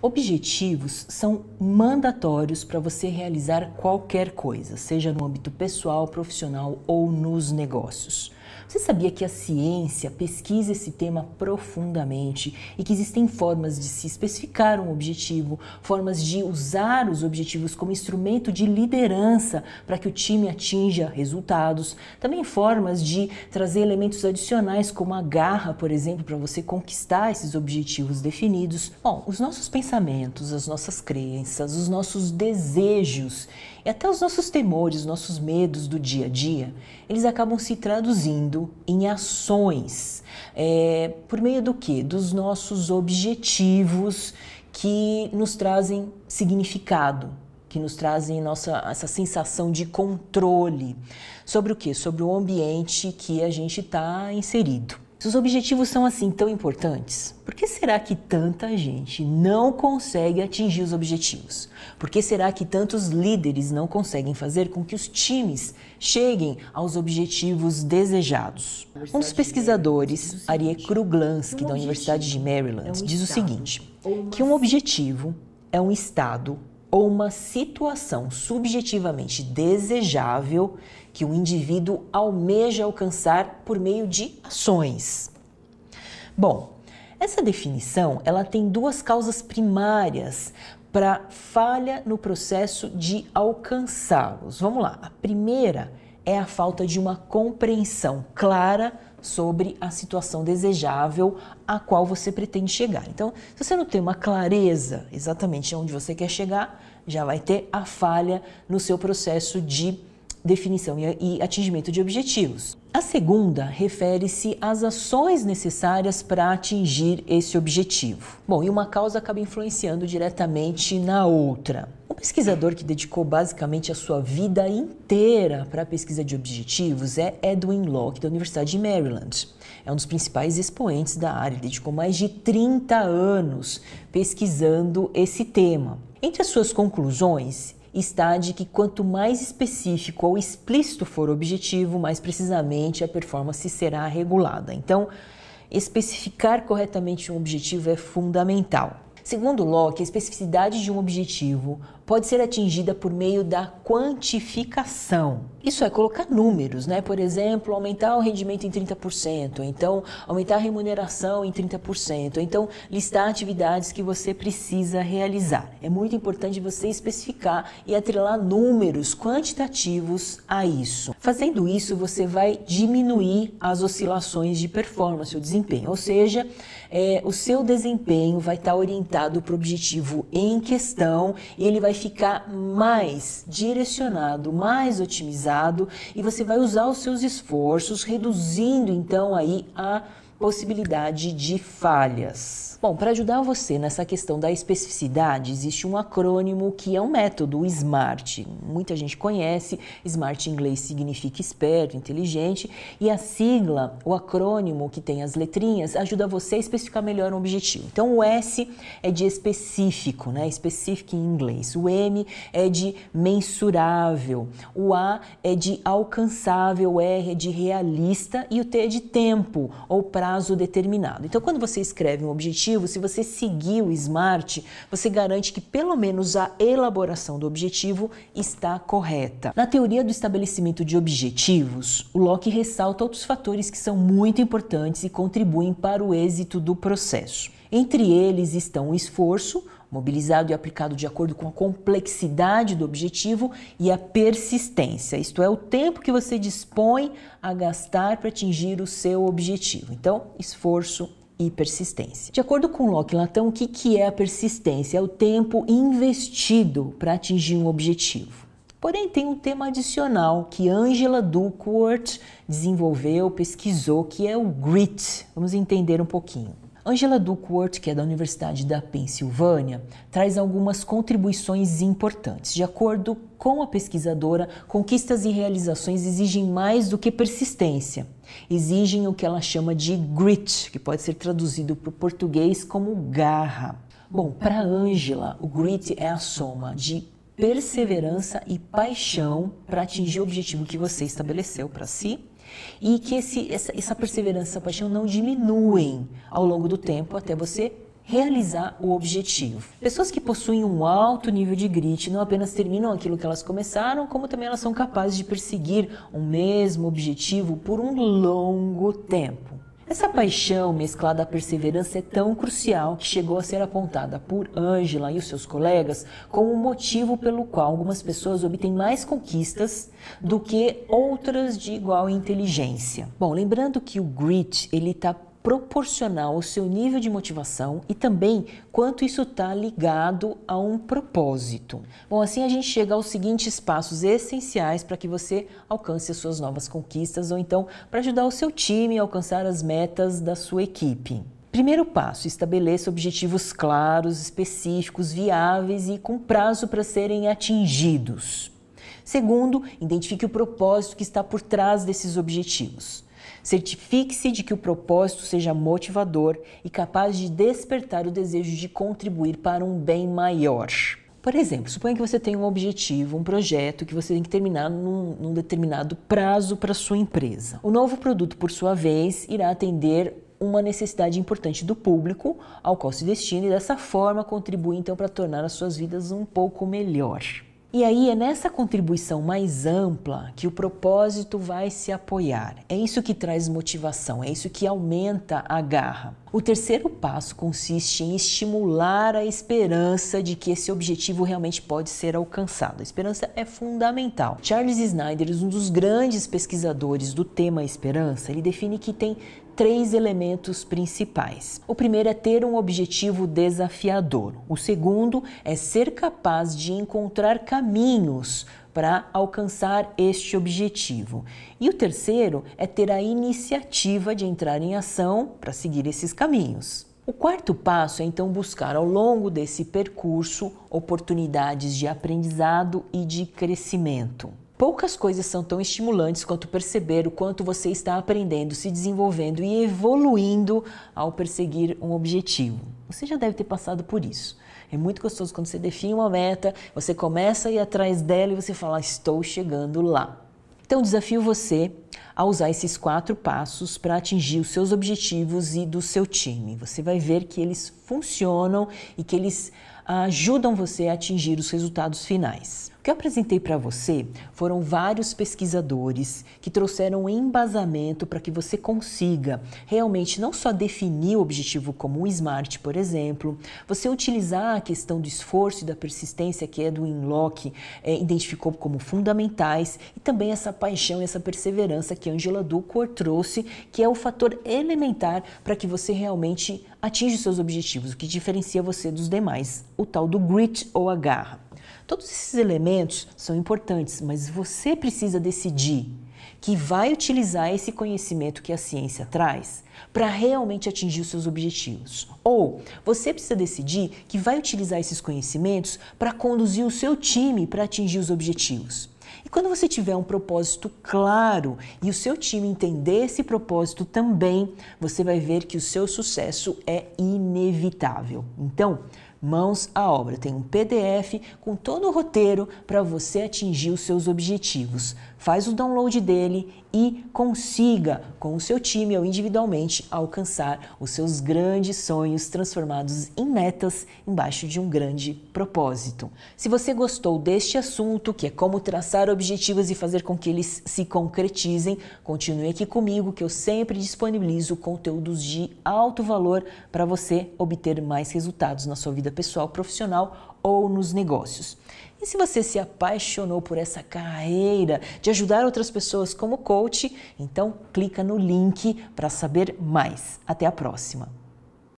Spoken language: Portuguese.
Objetivos são mandatórios para você realizar qualquer coisa, seja no âmbito pessoal, profissional ou nos negócios. Você sabia que a ciência pesquisa esse tema profundamente e que existem formas de se especificar um objetivo, formas de usar os objetivos como instrumento de liderança para que o time atinja resultados, também formas de trazer elementos adicionais como a garra, por exemplo, para você conquistar esses objetivos definidos. Bom, os nossos pensamentos, as nossas crenças, os nossos desejos e até os nossos temores, nossos medos do dia a dia, eles acabam se traduzindo em ações. É, por meio do que? Dos nossos objetivos que nos trazem significado, que nos trazem nossa, essa sensação de controle sobre o que? Sobre o ambiente que a gente está inserido. Se os objetivos são assim tão importantes, por que será que tanta gente não consegue atingir os objetivos? Por que será que tantos líderes não conseguem fazer com que os times cheguem aos objetivos desejados? Um dos pesquisadores, Arie Kruglansky, da Universidade de Maryland, diz o seguinte: que um objetivo é um estado ou uma situação subjetivamente desejável que o indivíduo almeja alcançar por meio de ações. Bom, essa definição ela tem duas causas primárias para falha no processo de alcançá-los. Vamos lá. A primeira é a falta de uma compreensão clara sobre a situação desejável a qual você pretende chegar. Então, se você não tem uma clareza exatamente onde você quer chegar, já vai ter a falha no seu processo de definição e atingimento de objetivos. A segunda refere-se às ações necessárias para atingir esse objetivo. Bom, e uma causa acaba influenciando diretamente na outra pesquisador que dedicou basicamente a sua vida inteira para a pesquisa de objetivos é Edwin Locke, da Universidade de Maryland. É um dos principais expoentes da área, Ele dedicou mais de 30 anos pesquisando esse tema. Entre as suas conclusões, está de que quanto mais específico ou explícito for o objetivo, mais precisamente a performance será regulada. Então, especificar corretamente um objetivo é fundamental. Segundo Locke, a especificidade de um objetivo pode ser atingida por meio da quantificação. Isso é colocar números, né? Por exemplo, aumentar o rendimento em 30%, então aumentar a remuneração em 30%, então listar atividades que você precisa realizar. É muito importante você especificar e atrelar números quantitativos a isso. Fazendo isso, você vai diminuir as oscilações de performance, o desempenho, ou seja, é, o seu desempenho vai estar orientado para o objetivo em questão e ele vai ficar mais direcionado, mais otimizado e você vai usar os seus esforços, reduzindo então aí a possibilidade de falhas. Bom, para ajudar você nessa questão da especificidade, existe um acrônimo que é um método, o SMART. Muita gente conhece, SMART em inglês significa esperto, inteligente, e a sigla, o acrônimo que tem as letrinhas, ajuda você a especificar melhor um objetivo. Então o S é de específico, né? Específico em inglês. O M é de mensurável, o A é de alcançável, o R é de realista e o T é de tempo ou prazo prazo determinado. Então, quando você escreve um objetivo, se você seguir o SMART, você garante que pelo menos a elaboração do objetivo está correta. Na teoria do estabelecimento de objetivos, o Locke ressalta outros fatores que são muito importantes e contribuem para o êxito do processo. Entre eles estão o esforço, mobilizado e aplicado de acordo com a complexidade do objetivo e a persistência, isto é, o tempo que você dispõe a gastar para atingir o seu objetivo. Então, esforço e persistência. De acordo com Locke e Latão, o que, que é a persistência? É o tempo investido para atingir um objetivo. Porém, tem um tema adicional que Angela Duckworth desenvolveu, pesquisou, que é o grit. Vamos entender um pouquinho. Angela Duckworth, que é da Universidade da Pensilvânia, traz algumas contribuições importantes. De acordo com a pesquisadora, conquistas e realizações exigem mais do que persistência. Exigem o que ela chama de grit, que pode ser traduzido para o português como garra. Bom, para Angela, o grit é a soma de perseverança e paixão para atingir o objetivo que você estabeleceu para si e que esse, essa, essa perseverança, essa paixão não diminuem ao longo do tempo até você realizar o objetivo. Pessoas que possuem um alto nível de grit não apenas terminam aquilo que elas começaram, como também elas são capazes de perseguir o mesmo objetivo por um longo tempo. Essa paixão mesclada à perseverança é tão crucial que chegou a ser apontada por Angela e os seus colegas como o um motivo pelo qual algumas pessoas obtêm mais conquistas do que outras de igual inteligência. Bom, lembrando que o grit ele está proporcional ao seu nível de motivação e também quanto isso está ligado a um propósito. Bom, assim a gente chega aos seguintes passos essenciais para que você alcance as suas novas conquistas ou então para ajudar o seu time a alcançar as metas da sua equipe. Primeiro passo: estabeleça objetivos claros, específicos, viáveis e com prazo para serem atingidos. Segundo, identifique o propósito que está por trás desses objetivos. Certifique-se de que o propósito seja motivador e capaz de despertar o desejo de contribuir para um bem maior. Por exemplo, suponha que você tem um objetivo, um projeto que você tem que terminar num, num determinado prazo para sua empresa. O novo produto, por sua vez, irá atender uma necessidade importante do público ao qual se destina e dessa forma contribui então para tornar as suas vidas um pouco melhor. E aí é nessa contribuição mais ampla que o propósito vai se apoiar. É isso que traz motivação, é isso que aumenta a garra. O terceiro passo consiste em estimular a esperança de que esse objetivo realmente pode ser alcançado. A esperança é fundamental. Charles Snyder, um dos grandes pesquisadores do tema esperança, ele define que tem três elementos principais. O primeiro é ter um objetivo desafiador. O segundo é ser capaz de encontrar caminhos para alcançar este objetivo. E o terceiro é ter a iniciativa de entrar em ação para seguir esses caminhos. O quarto passo é então buscar ao longo desse percurso oportunidades de aprendizado e de crescimento. Poucas coisas são tão estimulantes quanto perceber o quanto você está aprendendo, se desenvolvendo e evoluindo ao perseguir um objetivo. Você já deve ter passado por isso. É muito gostoso quando você define uma meta, você começa a ir atrás dela e você fala: ah, estou chegando lá. Então desafio você a usar esses quatro passos para atingir os seus objetivos e do seu time. Você vai ver que eles funcionam e que eles ajudam você a atingir os resultados finais. O que eu apresentei para você foram vários pesquisadores que trouxeram embasamento para que você consiga realmente não só definir o objetivo como um SMART, por exemplo, você utilizar a questão do esforço e da persistência que Edwin Locke é, identificou como fundamentais e também essa paixão e essa perseverança que Angela Ducor trouxe, que é o fator elementar para que você realmente atinja os seus objetivos, o que diferencia você dos demais, o tal do grit ou a garra. Todos esses elementos são importantes, mas você precisa decidir que vai utilizar esse conhecimento que a ciência traz para realmente atingir os seus objetivos. Ou você precisa decidir que vai utilizar esses conhecimentos para conduzir o seu time para atingir os objetivos. E quando você tiver um propósito claro e o seu time entender esse propósito também, você vai ver que o seu sucesso é inevitável. Então, mãos à obra. Tem um PDF com todo o roteiro para você atingir os seus objetivos faz o download dele e consiga, com o seu time ou individualmente, alcançar os seus grandes sonhos transformados em metas embaixo de um grande propósito. Se você gostou deste assunto, que é como traçar objetivos e fazer com que eles se concretizem, continue aqui comigo que eu sempre disponibilizo conteúdos de alto valor para você obter mais resultados na sua vida pessoal, profissional ou nos negócios. E se você se apaixonou por essa carreira de ajudar outras pessoas como coach, então clica no link para saber mais. Até a próxima!